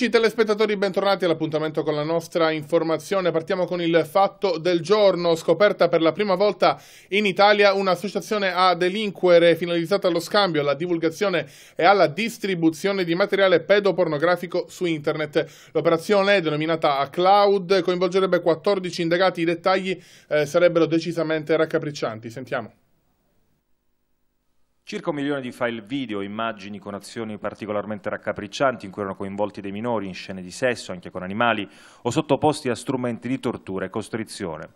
Amici telespettatori, bentornati all'appuntamento con la nostra informazione. Partiamo con il fatto del giorno. Scoperta per la prima volta in Italia un'associazione a delinquere finalizzata allo scambio, alla divulgazione e alla distribuzione di materiale pedopornografico su internet. L'operazione, denominata Cloud, coinvolgerebbe 14 indagati. I dettagli eh, sarebbero decisamente raccapriccianti. Sentiamo. Circa un milione di file video, immagini con azioni particolarmente raccapriccianti in cui erano coinvolti dei minori in scene di sesso, anche con animali, o sottoposti a strumenti di tortura e costrizione.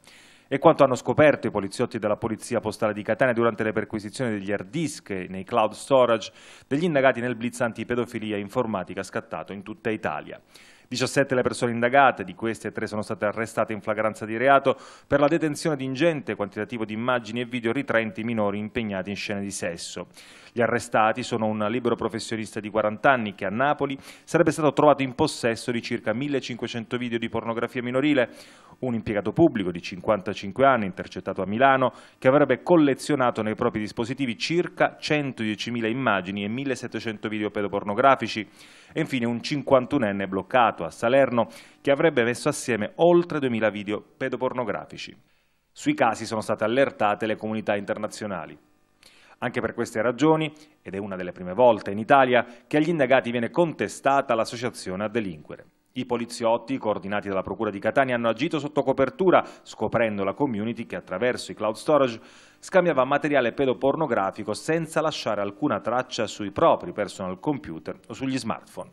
E quanto hanno scoperto i poliziotti della Polizia Postale di Catania durante le perquisizioni degli hard disk nei cloud storage degli indagati nel blitz antipedofilia informatica scattato in tutta Italia. 17 le persone indagate, di queste tre sono state arrestate in flagranza di reato per la detenzione di ingente quantitativo di immagini e video ritraenti minori impegnati in scene di sesso. Gli arrestati sono un libero professionista di 40 anni che a Napoli sarebbe stato trovato in possesso di circa 1500 video di pornografia minorile, un impiegato pubblico di 55 anni intercettato a Milano che avrebbe collezionato nei propri dispositivi circa 110.000 immagini e 1700 video pedopornografici e infine un 51enne bloccato a Salerno che avrebbe messo assieme oltre 2000 video pedopornografici. Sui casi sono state allertate le comunità internazionali. Anche per queste ragioni, ed è una delle prime volte in Italia, che agli indagati viene contestata l'associazione a delinquere. I poliziotti, coordinati dalla Procura di Catania, hanno agito sotto copertura, scoprendo la community che attraverso i cloud storage scambiava materiale pedopornografico senza lasciare alcuna traccia sui propri personal computer o sugli smartphone.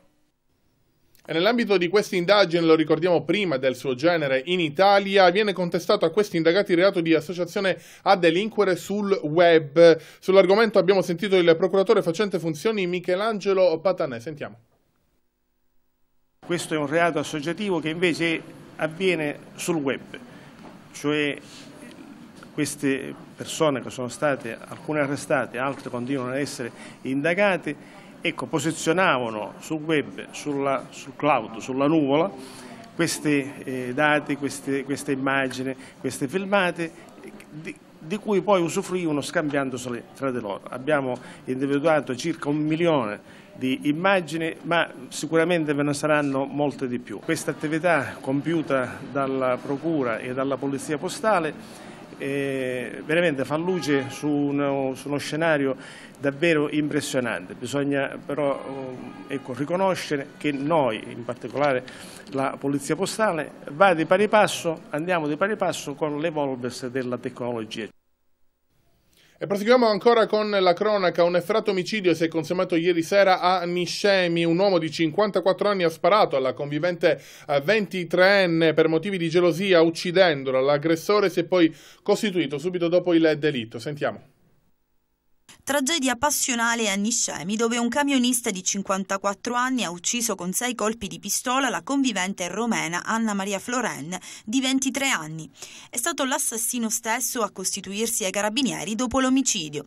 E nell'ambito di questa indagine, lo ricordiamo prima del suo genere in Italia, viene contestato a questi indagati il reato di associazione a delinquere sul web. Sull'argomento abbiamo sentito il procuratore facente funzioni Michelangelo Patanè. Sentiamo. Questo è un reato associativo che invece avviene sul web, cioè queste persone che sono state alcune arrestate, altre continuano ad essere indagate ecco, posizionavano sul web, sulla, sul cloud, sulla nuvola, queste eh, date, queste, queste, immagini, queste filmate, di, di cui poi usufruivano scambiandosele tra di loro. Abbiamo individuato circa un milione di immagini, ma sicuramente ve ne saranno molte di più. Questa attività compiuta dalla Procura e dalla Polizia Postale veramente fa luce su uno, su uno, scenario davvero impressionante. Bisogna però eh, ecco, riconoscere che noi, in particolare la Polizia Postale, va di pari passo, andiamo di pari passo con l'evolversi della tecnologia. E proseguiamo ancora con la cronaca. Un efferato omicidio si è consumato ieri sera a Niscemi. Un uomo di 54 anni ha sparato alla convivente 23enne eh, per motivi di gelosia, uccidendola. L'aggressore si è poi costituito subito dopo il delitto. Sentiamo. Tragedia passionale a Niscemi, dove un camionista di 54 anni ha ucciso con sei colpi di pistola la convivente romena Anna Maria Floren, di 23 anni. È stato l'assassino stesso a costituirsi ai carabinieri dopo l'omicidio.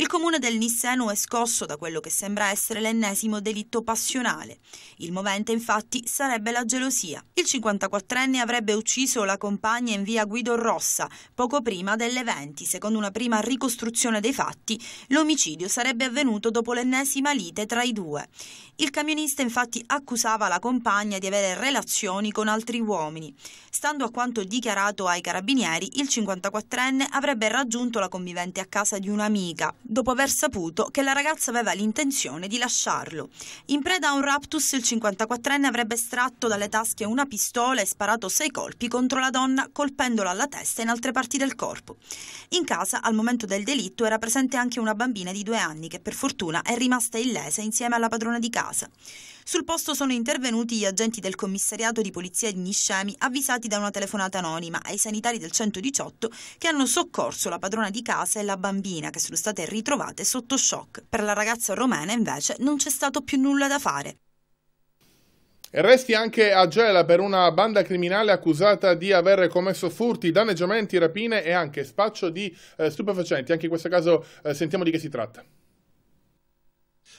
Il comune del Nisseno è scosso da quello che sembra essere l'ennesimo delitto passionale. Il movente infatti sarebbe la gelosia. Il 54enne avrebbe ucciso la compagna in via Guido Rossa poco prima delle 20. Secondo una prima ricostruzione dei fatti, l'omicidio sarebbe avvenuto dopo l'ennesima lite tra i due. Il camionista infatti accusava la compagna di avere relazioni con altri uomini. Stando a quanto dichiarato ai carabinieri, il 54enne avrebbe raggiunto la convivente a casa di un'amica dopo aver saputo che la ragazza aveva l'intenzione di lasciarlo. In preda a un raptus, il 54enne avrebbe estratto dalle tasche una pistola e sparato sei colpi contro la donna, colpendola alla testa e in altre parti del corpo. In casa, al momento del delitto, era presente anche una bambina di due anni che per fortuna è rimasta illesa insieme alla padrona di casa. Sul posto sono intervenuti gli agenti del commissariato di polizia di Niscemi avvisati da una telefonata anonima ai sanitari del 118 che hanno soccorso la padrona di casa e la bambina che sono state ritrovate sotto shock. Per la ragazza romena invece non c'è stato più nulla da fare. Resti anche a Gela per una banda criminale accusata di aver commesso furti, danneggiamenti, rapine e anche spaccio di eh, stupefacenti. Anche in questo caso eh, sentiamo di che si tratta.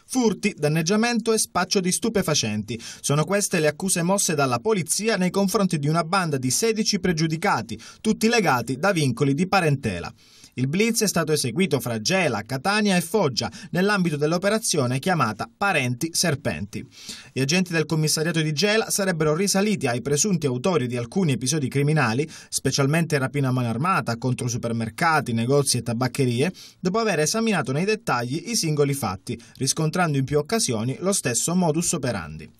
Furti, danneggiamento e spaccio di stupefacenti. Sono queste le accuse mosse dalla polizia nei confronti di una banda di 16 pregiudicati, tutti legati da vincoli di parentela. Il blitz è stato eseguito fra Gela, Catania e Foggia nell'ambito dell'operazione chiamata Parenti Serpenti. Gli agenti del commissariato di Gela sarebbero risaliti ai presunti autori di alcuni episodi criminali, specialmente rapina a mano armata contro supermercati, negozi e tabaccherie, dopo aver esaminato nei dettagli i singoli fatti, riscontrando in più occasioni lo stesso modus operandi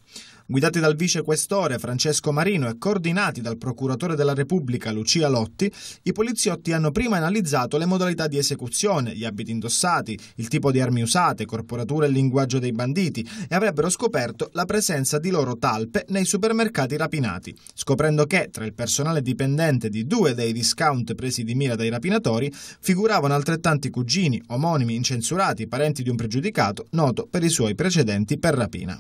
guidati dal vicequestore Francesco Marino e coordinati dal procuratore della Repubblica Lucia Lotti, i poliziotti hanno prima analizzato le modalità di esecuzione, gli abiti indossati, il tipo di armi usate, corporatura e linguaggio dei banditi e avrebbero scoperto la presenza di loro talpe nei supermercati rapinati, scoprendo che tra il personale dipendente di due dei discount presi di mira dai rapinatori figuravano altrettanti cugini, omonimi, incensurati, parenti di un pregiudicato noto per i suoi precedenti per rapina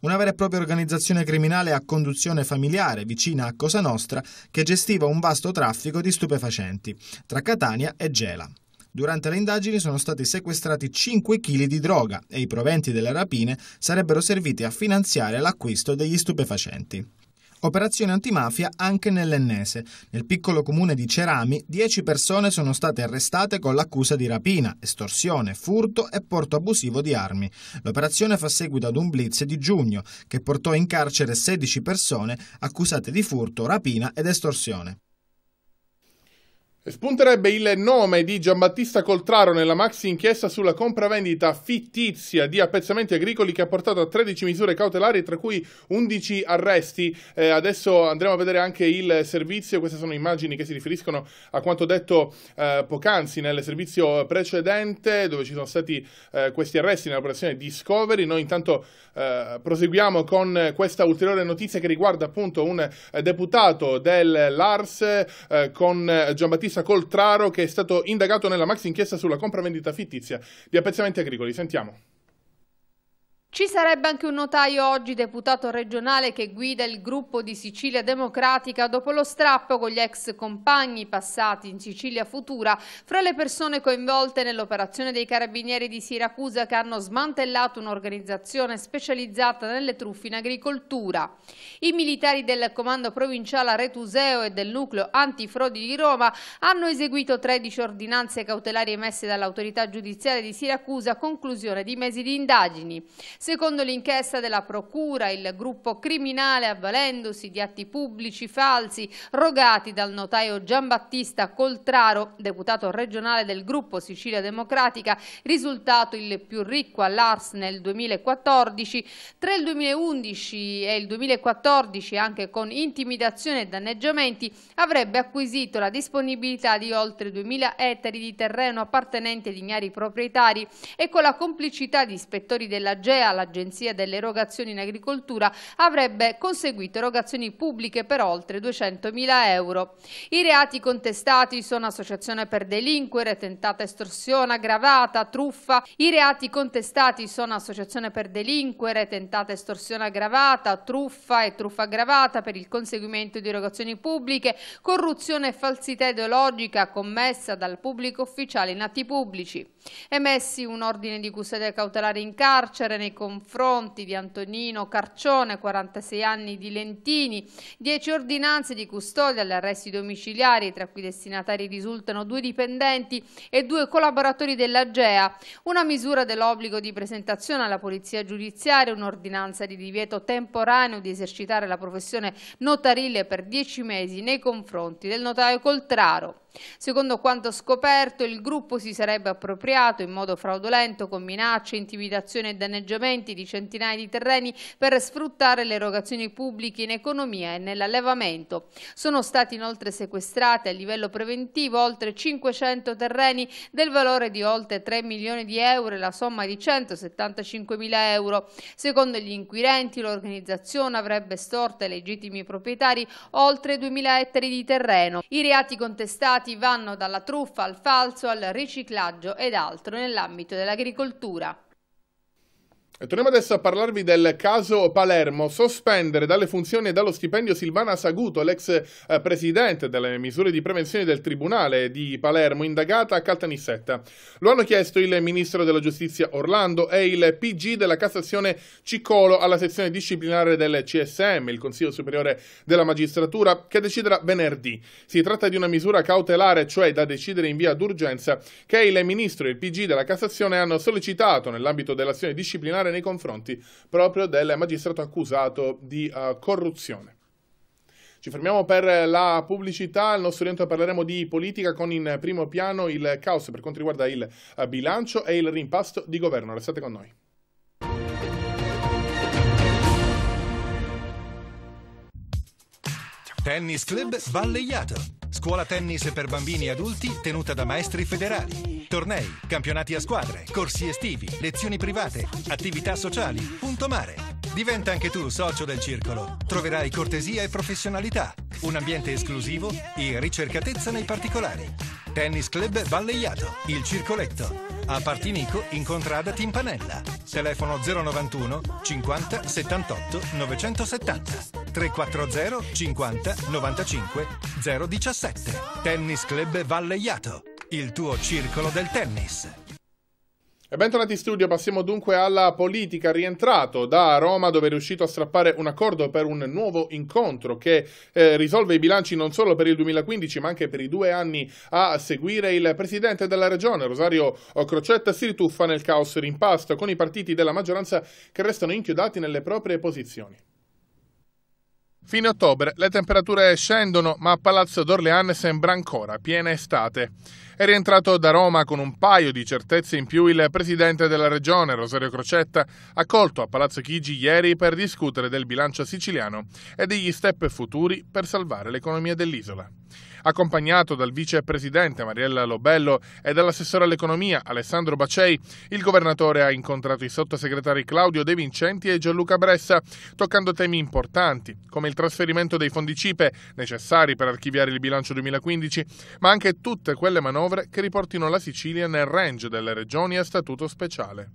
una vera e propria organizzazione criminale a conduzione familiare vicina a Cosa Nostra che gestiva un vasto traffico di stupefacenti tra Catania e Gela. Durante le indagini sono stati sequestrati 5 kg di droga e i proventi delle rapine sarebbero serviti a finanziare l'acquisto degli stupefacenti. Operazione antimafia anche nell'Ennese. Nel piccolo comune di Cerami, 10 persone sono state arrestate con l'accusa di rapina, estorsione, furto e porto abusivo di armi. L'operazione fa seguito ad un blitz di giugno, che portò in carcere 16 persone accusate di furto, rapina ed estorsione. Spunterebbe il nome di Giambattista Coltraro nella maxi inchiesta sulla compravendita fittizia di appezzamenti agricoli che ha portato a 13 misure cautelari, tra cui 11 arresti. Eh, adesso andremo a vedere anche il servizio, queste sono immagini che si riferiscono a quanto detto eh, poc'anzi nel servizio precedente, dove ci sono stati eh, questi arresti nell'operazione Discovery. Noi intanto eh, proseguiamo con questa ulteriore notizia che riguarda appunto un eh, deputato dell'ARS eh, con Giambattista col Traro che è stato indagato nella max inchiesta sulla compravendita fittizia di appezzamenti agricoli. Sentiamo. Ci sarebbe anche un notaio oggi deputato regionale che guida il gruppo di Sicilia Democratica dopo lo strappo con gli ex compagni passati in Sicilia Futura fra le persone coinvolte nell'operazione dei carabinieri di Siracusa che hanno smantellato un'organizzazione specializzata nelle truffe in agricoltura. I militari del comando provinciale Retuseo e del nucleo antifrodi di Roma hanno eseguito 13 ordinanze cautelari emesse dall'autorità giudiziaria di Siracusa a conclusione di mesi di indagini. Secondo l'inchiesta della Procura, il gruppo criminale, avvalendosi di atti pubblici falsi rogati dal notaio Giambattista Coltraro, deputato regionale del gruppo Sicilia Democratica, risultato il più ricco all'Ars nel 2014, tra il 2011 e il 2014 anche con intimidazione e danneggiamenti, avrebbe acquisito la disponibilità di oltre 2.000 ettari di terreno appartenenti ad ignari proprietari e con la complicità di ispettori della GEA l'Agenzia delle erogazioni in agricoltura, avrebbe conseguito erogazioni pubbliche per oltre 200.000 euro. I reati contestati sono associazione per delinquere, tentata estorsione aggravata, truffa. I reati contestati sono associazione per delinquere, tentata estorsione aggravata, truffa e truffa aggravata per il conseguimento di erogazioni pubbliche, corruzione e falsità ideologica commessa dal pubblico ufficiale in atti pubblici. Emessi un ordine di custodia cautelare in carcere nei confronti di Antonino Carcione, 46 anni di Lentini, 10 ordinanze di custodia agli arresti domiciliari, tra cui destinatari risultano due dipendenti e due collaboratori della GEA, una misura dell'obbligo di presentazione alla polizia giudiziaria, un'ordinanza di divieto temporaneo di esercitare la professione notarile per 10 mesi nei confronti del notaio Coltraro. Secondo quanto scoperto, il gruppo si sarebbe appropriato in modo fraudolento con minacce, intimidazioni e danneggiamenti di centinaia di terreni per sfruttare le erogazioni pubbliche in economia e nell'allevamento. Sono stati inoltre sequestrati a livello preventivo oltre 500 terreni del valore di oltre 3 milioni di euro e la somma di 175 mila euro. Secondo gli inquirenti l'organizzazione avrebbe storto ai legittimi proprietari oltre 2 mila ettari di terreno. I reati contestati risultati vanno dalla truffa al falso al riciclaggio ed altro nell'ambito dell'agricoltura torniamo adesso a parlarvi del caso Palermo. Sospendere dalle funzioni e dallo stipendio Silvana Saguto, l'ex eh, presidente delle misure di prevenzione del Tribunale di Palermo, indagata a Caltanissetta. Lo hanno chiesto il ministro della Giustizia Orlando e il PG della Cassazione Ciccolo alla sezione disciplinare del CSM, il Consiglio Superiore della Magistratura, che deciderà venerdì. Si tratta di una misura cautelare, cioè da decidere in via d'urgenza, che il ministro e il PG della Cassazione hanno sollecitato nell'ambito dell'azione disciplinare procedure nei confronti proprio del magistrato accusato di uh, corruzione. Ci fermiamo per la pubblicità, al nostro rientro parleremo di politica con in primo piano il caos per quanto riguarda il eh, bilancio e il rimpasto di governo. Restate con noi. Tennis Club Valleiato Scuola tennis per bambini e adulti tenuta da maestri federali. Tornei, campionati a squadre, corsi estivi, lezioni private, attività sociali, punto mare. Diventa anche tu socio del circolo. Troverai cortesia e professionalità, un ambiente esclusivo e ricercatezza nei particolari. Tennis Club Valleiato, il circoletto. A Partinico in contrada Timpanella. Telefono 091 50 78 970 340 50 95 017. Tennis Club Valleiato, il tuo circolo del tennis. E bentornati in studio, passiamo dunque alla politica. Rientrato da Roma dove è riuscito a strappare un accordo per un nuovo incontro che eh, risolve i bilanci non solo per il 2015 ma anche per i due anni a seguire. Il presidente della regione, Rosario Crocetta, si rituffa nel caos rimpasto con i partiti della maggioranza che restano inchiodati nelle proprie posizioni. Fine ottobre le temperature scendono, ma a Palazzo d'Orleans sembra ancora piena estate. È rientrato da Roma con un paio di certezze in più il presidente della regione, Rosario Crocetta, accolto a Palazzo Chigi ieri per discutere del bilancio siciliano e degli step futuri per salvare l'economia dell'isola. Accompagnato dal vicepresidente Mariella Lobello e dall'assessore all'economia Alessandro Bacei, il governatore ha incontrato i sottosegretari Claudio De Vincenti e Gianluca Bressa, toccando temi importanti come il trasferimento dei fondi CIPE necessari per archiviare il bilancio 2015, ma anche tutte quelle manovre che riportino la Sicilia nel range delle regioni a statuto speciale.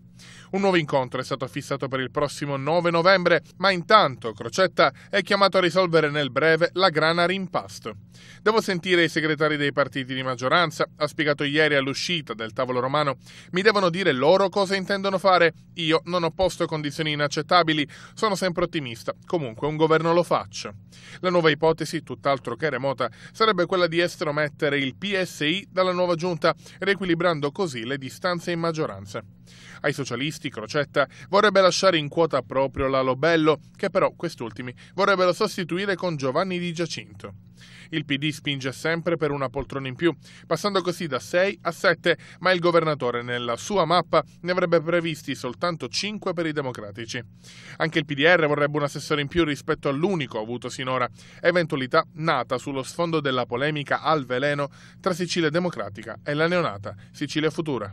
Un nuovo incontro è stato fissato per il prossimo 9 novembre, ma intanto Crocetta è chiamato a risolvere nel breve la grana rimpasto. Devo sentire i segretari dei partiti di maggioranza, ha spiegato ieri all'uscita del tavolo romano. Mi devono dire loro cosa intendono fare. Io non ho posto condizioni inaccettabili, sono sempre ottimista, comunque un governo lo faccia. La nuova ipotesi, tutt'altro che remota, sarebbe quella di estromettere il PSI dalla nuova giunta, riequilibrando così le distanze in maggioranza. Ai socialisti Crocetta vorrebbe lasciare in quota proprio Lalo Bello, che però quest'ultimi vorrebbero sostituire con Giovanni Di Giacinto. Il PD spinge sempre per una poltrona in più, passando così da 6 a 7, ma il governatore nella sua mappa ne avrebbe previsti soltanto 5 per i democratici. Anche il PDR vorrebbe un assessore in più rispetto all'unico avuto sinora, eventualità nata sullo sfondo della polemica al veleno tra Sicilia Democratica e la neonata Sicilia Futura.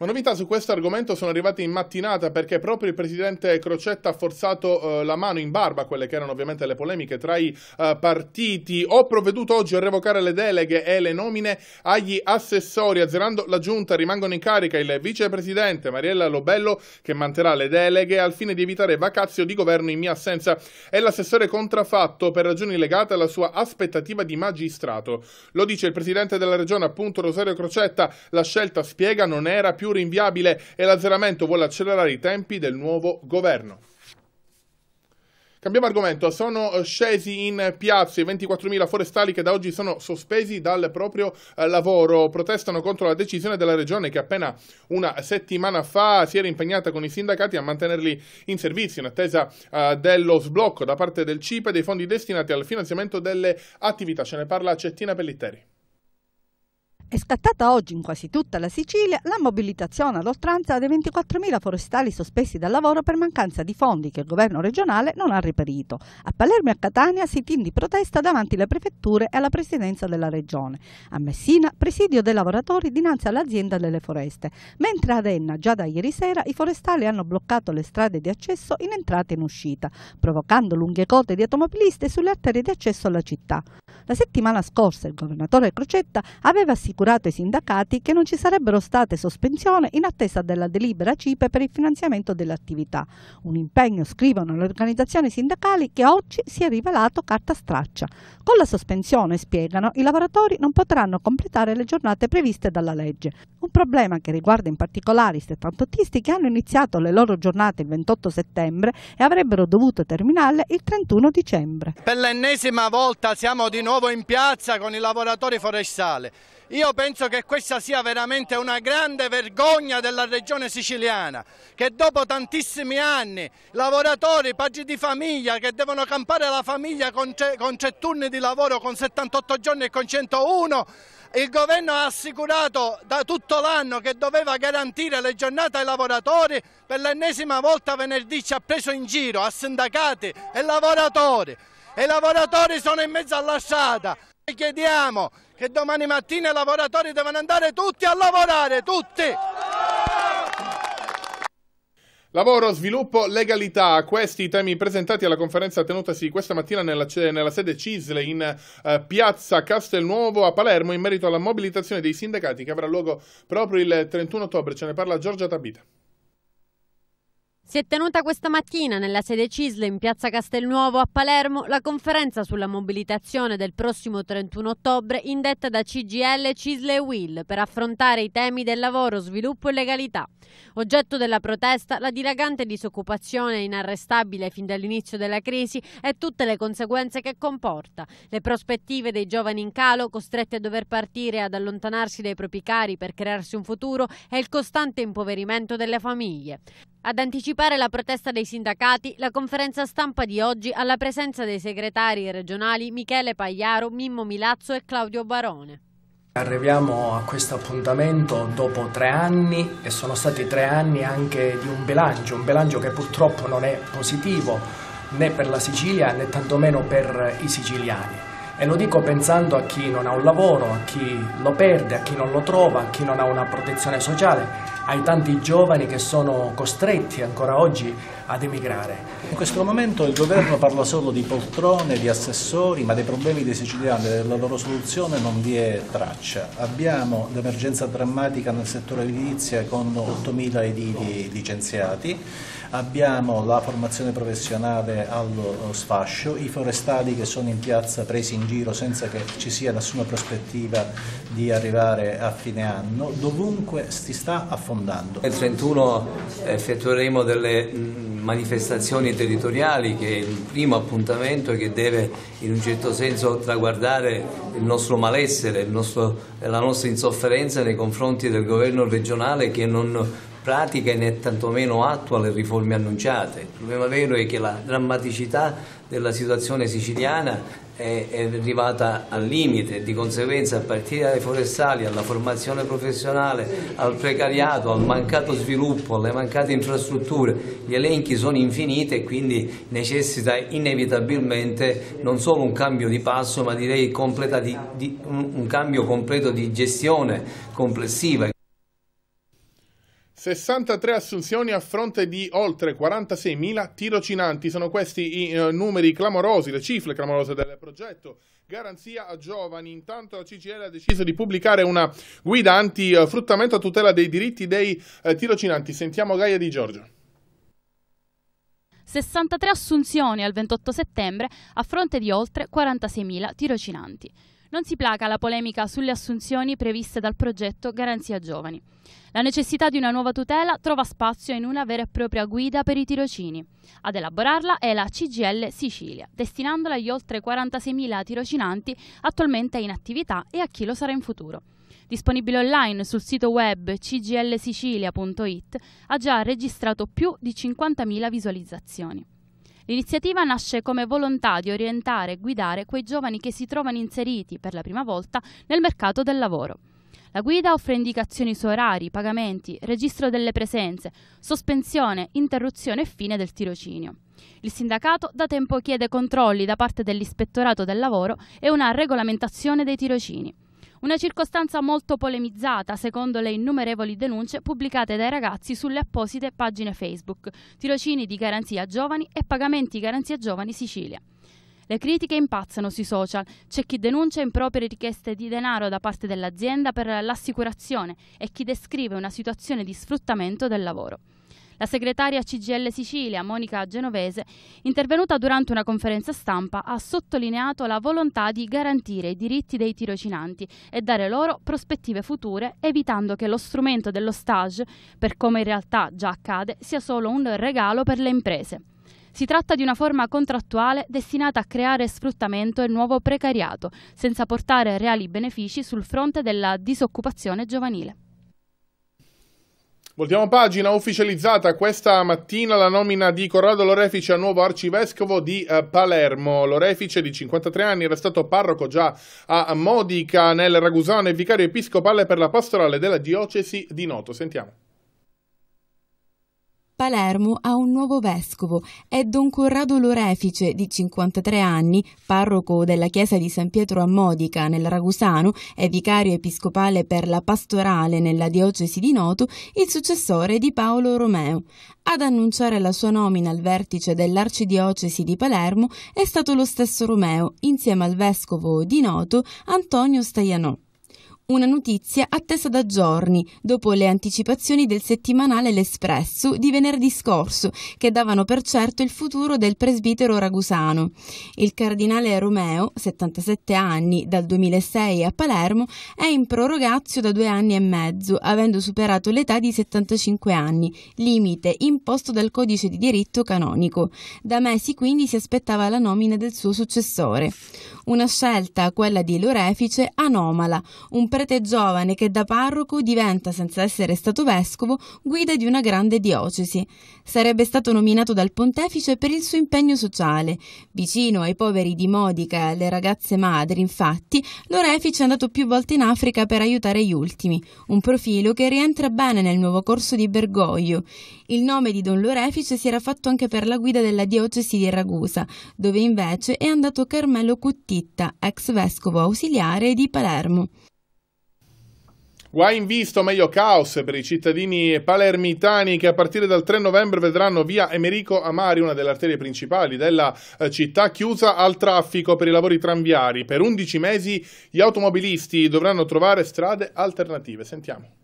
Ma novità su questo argomento sono arrivate in mattinata perché proprio il presidente Crocetta ha forzato eh, la mano in barba a quelle che erano ovviamente le polemiche tra i eh, partiti. Ho provveduto oggi a revocare le deleghe e le nomine agli assessori, azzerando la giunta. Rimangono in carica il vicepresidente Mariella Lobello che manterrà le deleghe al fine di evitare vacazio di governo in mia assenza e l'assessore contraffatto per ragioni legate alla sua aspettativa di magistrato. Lo dice il presidente della regione appunto Rosario Crocetta, la scelta spiega non era più più rinviabile e l'azzeramento vuole accelerare i tempi del nuovo governo. Cambiamo argomento, sono eh, scesi in piazza i 24.000 forestali che da oggi sono sospesi dal proprio eh, lavoro, protestano contro la decisione della regione che appena una settimana fa si era impegnata con i sindacati a mantenerli in servizio in attesa eh, dello sblocco da parte del CIPE dei fondi destinati al finanziamento delle attività. Ce ne parla Cettina Pellitteri. È scattata oggi in quasi tutta la Sicilia la mobilitazione all'oltranza dei 24.000 forestali sospesi dal lavoro per mancanza di fondi che il governo regionale non ha reperito. A Palermo e a Catania si in protesta davanti alle prefetture e alla presidenza della regione. A Messina presidio dei lavoratori dinanzi all'azienda delle foreste. Mentre ad Enna già da ieri sera i forestali hanno bloccato le strade di accesso in entrata e in uscita, provocando lunghe cote di automobiliste sulle arterie di accesso alla città. La settimana scorsa il governatore Crocetta aveva assistito assicurato ai sindacati che non ci sarebbero state sospensioni in attesa della delibera CIPE per il finanziamento dell'attività. Un impegno, scrivono le organizzazioni sindacali, che oggi si è rivelato carta straccia. Con la sospensione, spiegano, i lavoratori non potranno completare le giornate previste dalla legge. Un problema che riguarda in particolare i 78isti che hanno iniziato le loro giornate il 28 settembre e avrebbero dovuto terminarle il 31 dicembre. Per l'ennesima volta siamo di nuovo in piazza con i lavoratori forestali. Io io penso che questa sia veramente una grande vergogna della regione siciliana, che dopo tantissimi anni lavoratori, padri di famiglia che devono campare la famiglia con tre, con tre turni di lavoro, con 78 giorni e con 101, il governo ha assicurato da tutto l'anno che doveva garantire le giornate ai lavoratori, per l'ennesima volta venerdì ci ha preso in giro a sindacati e lavoratori. E i lavoratori sono in mezzo alla strada. Chiediamo che domani mattina i lavoratori devono andare tutti a lavorare, tutti! Lavoro, sviluppo, legalità, questi i temi presentati alla conferenza tenutasi questa mattina nella, nella sede Cisle in eh, piazza Castelnuovo a Palermo in merito alla mobilitazione dei sindacati che avrà luogo proprio il 31 ottobre. Ce ne parla Giorgia Tabita. Si è tenuta questa mattina nella sede Cisle in piazza Castelnuovo a Palermo la conferenza sulla mobilitazione del prossimo 31 ottobre indetta da CGL, Cisle e Will per affrontare i temi del lavoro, sviluppo e legalità. Oggetto della protesta la dilagante disoccupazione inarrestabile fin dall'inizio della crisi e tutte le conseguenze che comporta, le prospettive dei giovani in calo costretti a dover partire e ad allontanarsi dai propri cari per crearsi un futuro e il costante impoverimento delle famiglie. Ad anticipare la protesta dei sindacati, la conferenza stampa di oggi alla presenza dei segretari regionali Michele Pagliaro, Mimmo Milazzo e Claudio Barone. Arriviamo a questo appuntamento dopo tre anni e sono stati tre anni anche di un bilancio, un bilancio che purtroppo non è positivo né per la Sicilia né tantomeno per i siciliani. E lo dico pensando a chi non ha un lavoro, a chi lo perde, a chi non lo trova, a chi non ha una protezione sociale ai tanti giovani che sono costretti ancora oggi ad emigrare. In questo momento il governo parla solo di poltrone, di assessori, ma dei problemi dei siciliani e della loro soluzione non vi è traccia. Abbiamo l'emergenza drammatica nel settore edilizia con 8.000 edili licenziati, abbiamo la formazione professionale allo sfascio, i forestali che sono in piazza presi in giro senza che ci sia nessuna prospettiva di arrivare a fine anno, dovunque si sta affondando. Il 31 effettueremo delle manifestazioni territoriali che è il primo appuntamento che deve in un certo senso traguardare il nostro malessere, il nostro, la nostra insofferenza nei confronti del governo regionale che non pratica né tantomeno attua le riforme annunciate. Il problema vero è che la drammaticità della situazione siciliana è, arrivata al limite, di conseguenza a partire dai forestali, alla formazione professionale, al precariato, al mancato sviluppo, alle mancate infrastrutture, gli elenchi sono infiniti e quindi necessita inevitabilmente non solo un cambio di passo ma direi di, di, un, un cambio completo di gestione complessiva. 63 assunzioni a fronte di oltre 46.000 tirocinanti, sono questi i eh, numeri clamorosi, le cifre clamorose del progetto garanzia a giovani. Intanto la CGL ha deciso di pubblicare una guida anti-fruttamento a tutela dei diritti dei eh, tirocinanti. Sentiamo Gaia Di Giorgio. 63 assunzioni al 28 settembre a fronte di oltre 46.000 tirocinanti non si placa la polemica sulle assunzioni previste dal progetto Garanzia Giovani. La necessità di una nuova tutela trova spazio in una vera e propria guida per i tirocini. Ad elaborarla è la CGL Sicilia, destinandola agli oltre 46.000 tirocinanti attualmente in attività e a chi lo sarà in futuro. Disponibile online sul sito web cglsicilia.it, ha già registrato più di 50.000 visualizzazioni. L'iniziativa nasce come volontà di orientare e guidare quei giovani che si trovano inseriti per la prima volta nel mercato del lavoro. La guida offre indicazioni su orari, pagamenti, registro delle presenze, sospensione, interruzione e fine del tirocinio. Il sindacato da tempo chiede controlli da parte dell'Ispettorato del Lavoro e una regolamentazione dei tirocini. Una circostanza molto polemizzata, secondo le innumerevoli denunce pubblicate dai ragazzi sulle apposite pagine Facebook, tirocini di garanzia giovani e pagamenti garanzia giovani Sicilia. Le critiche impazzano sui social, c'è chi denuncia improprie richieste di denaro da parte dell'azienda per l'assicurazione e chi descrive una situazione di sfruttamento del lavoro. La segretaria CGL Sicilia, Monica Genovese, intervenuta durante una conferenza stampa, ha sottolineato la volontà di garantire i diritti dei tirocinanti e dare loro prospettive future, evitando che lo strumento dello stage, per come in realtà già accade, sia solo un regalo per le imprese. Si tratta di una forma contrattuale destinata a creare sfruttamento e nuovo precariato, senza portare reali benefici sul fronte della disoccupazione giovanile. Voltiamo pagina, ufficializzata questa mattina la nomina di Corrado Lorefice a nuovo arcivescovo di eh, Palermo. Lorefice, di 53 anni, era stato parroco già a Modica nel Ragusano e vicario episcopale per la pastorale della diocesi di Noto. Sentiamo. Palermo ha un nuovo vescovo, è Don Corrado Lorefice di 53 anni, parroco della chiesa di San Pietro a Modica nel Ragusano e vicario episcopale per la pastorale nella diocesi di Noto, il successore di Paolo Romeo. Ad annunciare la sua nomina al vertice dell'arcidiocesi di Palermo è stato lo stesso Romeo, insieme al vescovo di Noto Antonio Staianò. Una notizia attesa da giorni, dopo le anticipazioni del settimanale L'Espresso di venerdì scorso, che davano per certo il futuro del presbitero ragusano. Il cardinale Romeo, 77 anni, dal 2006 a Palermo, è in prorogazio da due anni e mezzo, avendo superato l'età di 75 anni, limite imposto dal codice di diritto canonico. Da mesi quindi si aspettava la nomina del suo successore. Una scelta, quella di Lorefice, anomala, un prete giovane che da parroco diventa, senza essere stato vescovo, guida di una grande diocesi. Sarebbe stato nominato dal pontefice per il suo impegno sociale. Vicino ai poveri di Modica e alle ragazze madri, infatti, Lorefice è andato più volte in Africa per aiutare gli ultimi, un profilo che rientra bene nel nuovo corso di Bergoglio. Il nome di Don Lorefice si era fatto anche per la guida della diocesi di Ragusa, dove invece è andato Carmelo Cuttitta, ex vescovo ausiliare di Palermo. Guai in visto, meglio caos per i cittadini palermitani che a partire dal 3 novembre vedranno via Emerico Amari, una delle arterie principali della eh, città, chiusa al traffico per i lavori tranviari. Per 11 mesi gli automobilisti dovranno trovare strade alternative. Sentiamo.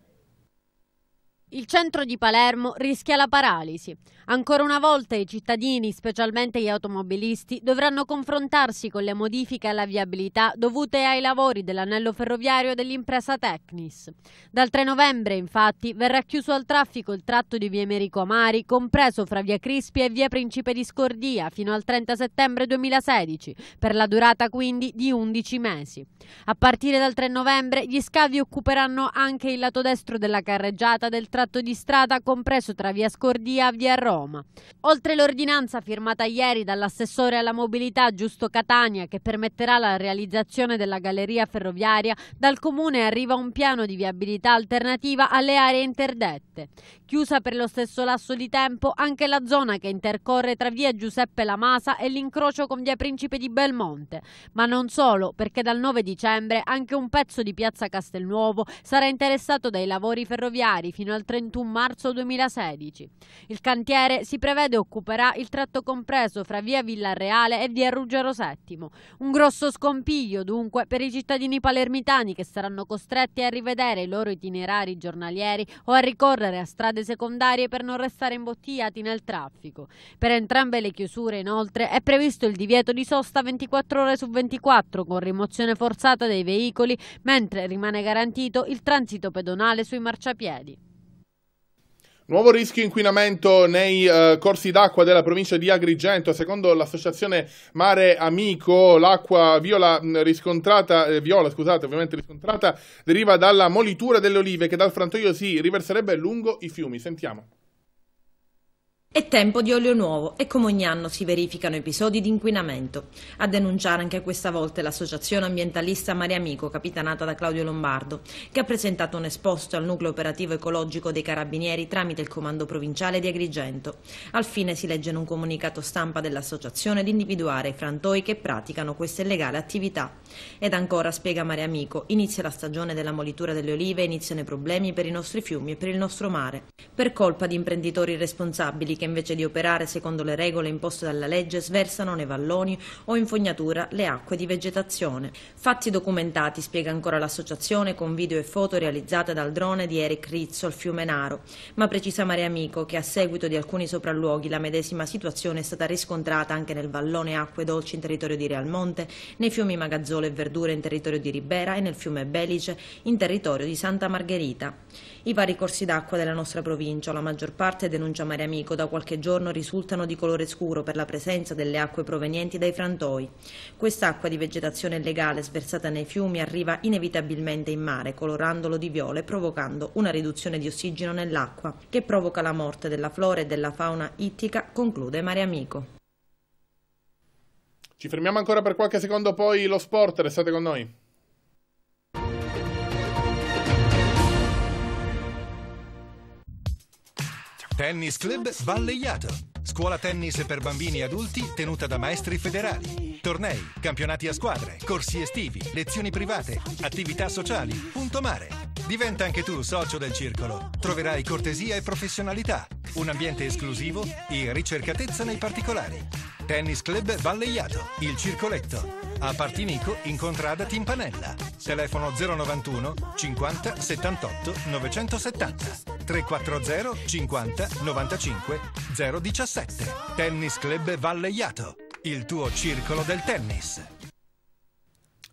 Il centro di Palermo rischia la paralisi. Ancora una volta i cittadini, specialmente gli automobilisti, dovranno confrontarsi con le modifiche alla viabilità dovute ai lavori dell'anello ferroviario dell'impresa Tecnis. Dal 3 novembre, infatti, verrà chiuso al traffico il tratto di via Emerico Amari, compreso fra via Crispi e via Principe di Scordia, fino al 30 settembre 2016, per la durata quindi di 11 mesi. A partire dal 3 novembre, gli scavi occuperanno anche il lato destro della carreggiata del tratto di strada compreso tra via Scordia e via Roma Roma. Oltre l'ordinanza firmata ieri dall'assessore alla mobilità Giusto Catania che permetterà la realizzazione della galleria ferroviaria, dal comune arriva un piano di viabilità alternativa alle aree interdette. Chiusa per lo stesso lasso di tempo anche la zona che intercorre tra via Giuseppe Lamasa e l'incrocio con via Principe di Belmonte, ma non solo, perché dal 9 dicembre anche un pezzo di piazza Castelnuovo sarà interessato dai lavori ferroviari fino al 31 marzo 2016. Il cantiere cantiere si prevede occuperà il tratto compreso fra via Villarreale e via Ruggero VII. Un grosso scompiglio dunque per i cittadini palermitani che saranno costretti a rivedere i loro itinerari giornalieri o a ricorrere a strade secondarie per non restare imbottigliati nel traffico. Per entrambe le chiusure inoltre è previsto il divieto di sosta 24 ore su 24 con rimozione forzata dei veicoli mentre rimane garantito il transito pedonale sui marciapiedi. Nuovo rischio inquinamento nei eh, corsi d'acqua della provincia di Agrigento. Secondo l'associazione Mare Amico, l'acqua viola, mm, riscontrata, eh, viola scusate, ovviamente riscontrata deriva dalla molitura delle olive che dal frantoio si riverserebbe lungo i fiumi. Sentiamo. È tempo di olio nuovo e come ogni anno si verificano episodi di inquinamento. A denunciare anche questa volta l'associazione ambientalista Mare Amico, capitanata da Claudio Lombardo, che ha presentato un esposto al nucleo operativo ecologico dei carabinieri tramite il comando provinciale di Agrigento. Al fine si legge in un comunicato stampa dell'associazione di individuare i frantoi che praticano questa illegale attività. Ed ancora, spiega Mare Amico, inizia la stagione della molitura delle olive e iniziano i problemi per i nostri fiumi e per il nostro mare. Per colpa di imprenditori responsabili che che invece di operare secondo le regole imposte dalla legge sversano nei valloni o in fognatura le acque di vegetazione. Fatti documentati, spiega ancora l'associazione, con video e foto realizzate dal drone di Eric Rizzo al fiume Naro, ma precisa Maria Amico che a seguito di alcuni sopralluoghi la medesima situazione è stata riscontrata anche nel vallone Acque Dolci in territorio di Realmonte, nei fiumi Magazzolo e Verdure in territorio di Ribera e nel fiume Belice in territorio di Santa Margherita. I vari corsi d'acqua della nostra provincia, la maggior parte denuncia Mare Amico, da qualche giorno risultano di colore scuro per la presenza delle acque provenienti dai frantoi. Quest'acqua di vegetazione illegale sversata nei fiumi arriva inevitabilmente in mare, colorandolo di viole provocando una riduzione di ossigeno nell'acqua, che provoca la morte della flora e della fauna ittica, conclude Mare Amico. Ci fermiamo ancora per qualche secondo, poi lo sport, restate con noi. Tennis Club Valleiato. Scuola tennis per bambini e adulti tenuta da maestri federali. Tornei, campionati a squadre, corsi estivi, lezioni private, attività sociali, punto mare. Diventa anche tu socio del circolo. Troverai cortesia e professionalità, un ambiente esclusivo e ricercatezza nei particolari. Tennis Club Valleiato, il Circoletto. A Partinico, in contrada Timpanella. Telefono 091 50 78 970 340 50 95 017. Tennis Club Valleiato, il tuo circolo del tennis.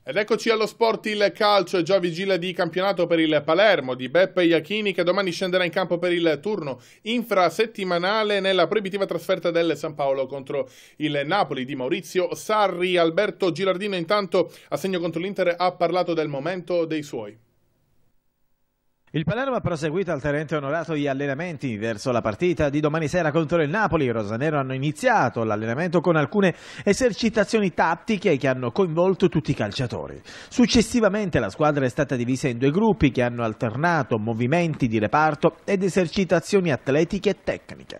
Ed eccoci allo sport il calcio, è già vigile di campionato per il Palermo di Beppe Iachini che domani scenderà in campo per il turno infrasettimanale nella proibitiva trasferta del San Paolo contro il Napoli di Maurizio Sarri. Alberto Girardino intanto a segno contro l'Inter ha parlato del momento dei suoi. Il Palermo ha proseguito al alteramente onorato gli allenamenti verso la partita di domani sera contro il Napoli. I Rosanero hanno iniziato l'allenamento con alcune esercitazioni tattiche che hanno coinvolto tutti i calciatori. Successivamente la squadra è stata divisa in due gruppi che hanno alternato movimenti di reparto ed esercitazioni atletiche e tecniche.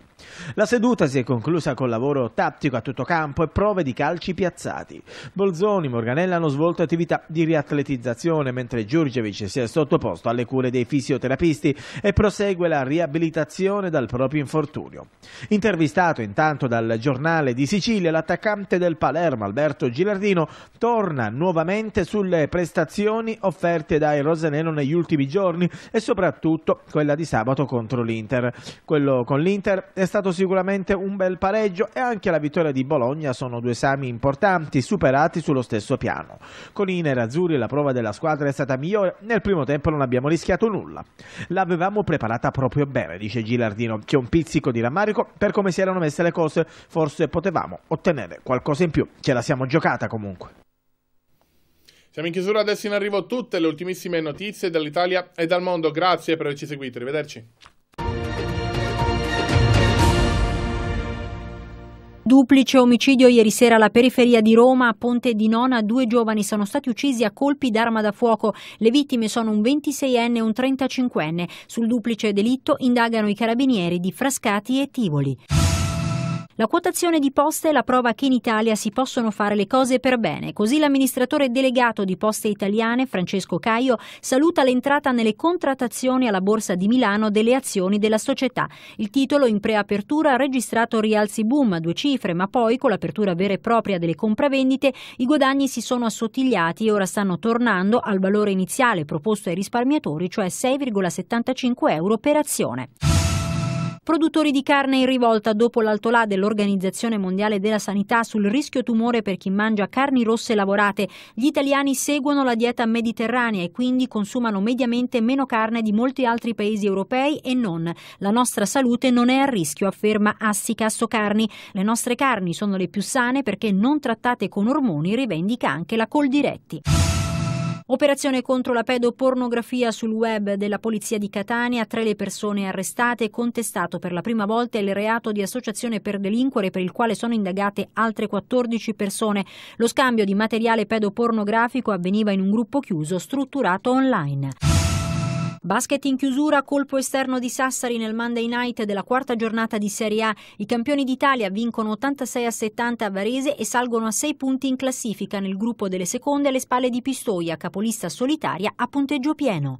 La seduta si è conclusa con lavoro tattico a tutto campo e prove di calci piazzati. Bolzoni e Morganella hanno svolto attività di riatletizzazione mentre Giurgevic si è sottoposto alle cure dei fisici fisioterapisti e prosegue la riabilitazione dal proprio infortunio. Intervistato intanto dal giornale di Sicilia, l'attaccante del Palermo Alberto Gilardino torna nuovamente sulle prestazioni offerte dai Rosenello negli ultimi giorni e soprattutto quella di sabato contro l'Inter. Quello con l'Inter è stato sicuramente un bel pareggio e anche la vittoria di Bologna sono due esami importanti superati sullo stesso piano. Con i nerazzurri la prova della squadra è stata migliore, nel primo tempo non abbiamo rischiato nulla nulla. L'avevamo preparata proprio bene, dice Gilardino. C'è un pizzico di rammarico per come si erano messe le cose. Forse potevamo ottenere qualcosa in più. Ce la siamo giocata comunque. Siamo in chiusura, adesso in arrivo tutte le ultimissime notizie dall'Italia e dal mondo. Grazie per averci seguito. Arrivederci. Duplice omicidio ieri sera alla periferia di Roma, a Ponte di Nona, due giovani sono stati uccisi a colpi d'arma da fuoco. Le vittime sono un 26enne e un 35enne. Sul duplice delitto indagano i carabinieri di Frascati e Tivoli. La quotazione di Poste è la prova che in Italia si possono fare le cose per bene, così l'amministratore delegato di Poste Italiane, Francesco Caio, saluta l'entrata nelle contrattazioni alla Borsa di Milano delle azioni della società. Il titolo in preapertura ha registrato rialzi boom a due cifre, ma poi con l'apertura vera e propria delle compravendite i guadagni si sono assottigliati e ora stanno tornando al valore iniziale proposto ai risparmiatori, cioè 6,75 euro per azione. Produttori di carne in rivolta dopo l'altolà dell'Organizzazione Mondiale della Sanità sul rischio tumore per chi mangia carni rosse lavorate, gli italiani seguono la dieta mediterranea e quindi consumano mediamente meno carne di molti altri paesi europei e non. La nostra salute non è a rischio, afferma Assi Carni. Le nostre carni sono le più sane perché non trattate con ormoni, rivendica anche la Coldiretti. Operazione contro la pedopornografia sul web della polizia di Catania, tre le persone arrestate, contestato per la prima volta il reato di associazione per delinquere per il quale sono indagate altre 14 persone. Lo scambio di materiale pedopornografico avveniva in un gruppo chiuso strutturato online. Basket in chiusura, colpo esterno di Sassari nel Monday night della quarta giornata di Serie A. I campioni d'Italia vincono 86 a 70 a Varese e salgono a 6 punti in classifica nel gruppo delle seconde alle spalle di Pistoia, capolista solitaria a punteggio pieno.